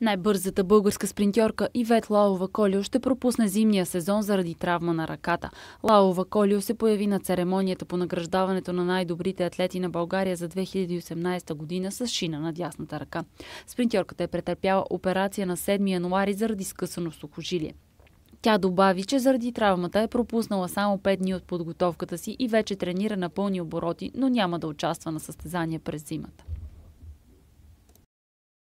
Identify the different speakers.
Speaker 1: Най-бързата българска спринтьорка Ивет Лаова Колио ще пропусне зимния сезон заради травма на ръката. Лаова Колио се появи на церемонията по награждаването на най-добрите атлети на България за 2018 година с шина на дясната ръка. Спринтьорката е претърпяла операция на 7 януари заради скъсано сухожилие. Тя добави, че заради травмата е пропуснала само 5 дни от подготовката си и вече тренира на пълни обороти, но няма да участва на състезание през зимата.